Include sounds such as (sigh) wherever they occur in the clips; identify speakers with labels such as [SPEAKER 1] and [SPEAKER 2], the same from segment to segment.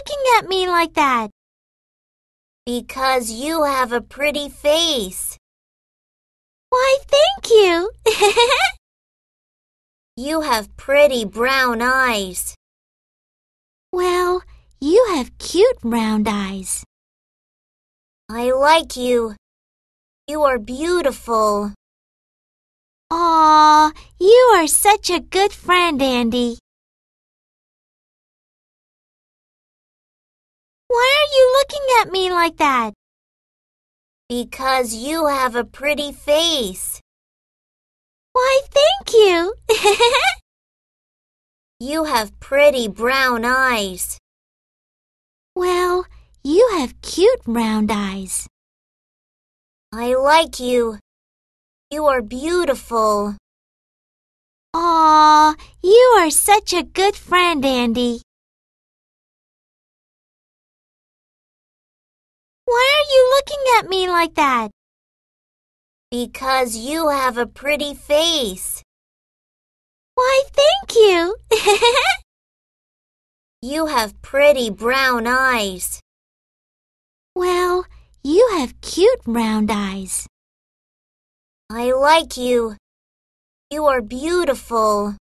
[SPEAKER 1] looking at me like that? Because you have a pretty face. Why, thank you. (laughs) you have pretty brown eyes. Well, you have cute round eyes. I like you. You are beautiful. Aw, you are such a good friend, Andy. Why are you looking at me like that? Because you have a pretty face. Why, thank you. (laughs) you have pretty brown eyes. Well, you have cute round eyes. I like you. You are beautiful. Aw, you are such a good friend, Andy. looking at me like that? Because you have a pretty face. Why, thank you. (laughs) you have pretty brown eyes. Well, you have cute round eyes. I like you. You are beautiful.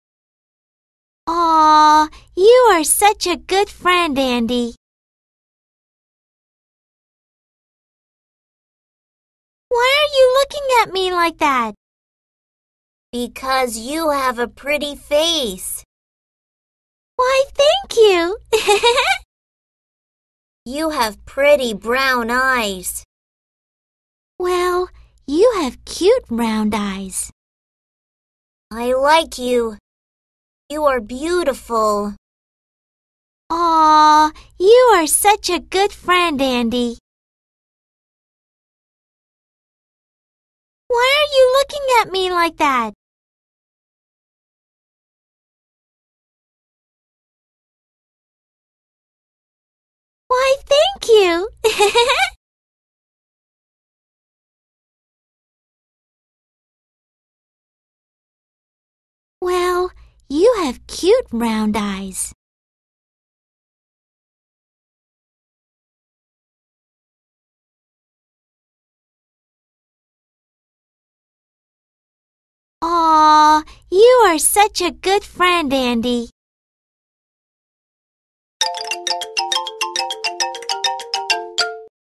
[SPEAKER 1] Aw, you are such a good friend, Andy. at me like that? Because you have a pretty face. Why, thank you. (laughs) you have pretty brown eyes. Well, you have cute round eyes. I like you. You are beautiful. Aw, you are such a good friend, Andy. Why are you looking at me like that? Why, thank you. (laughs) well, you have cute round eyes. You are such a good friend, Andy.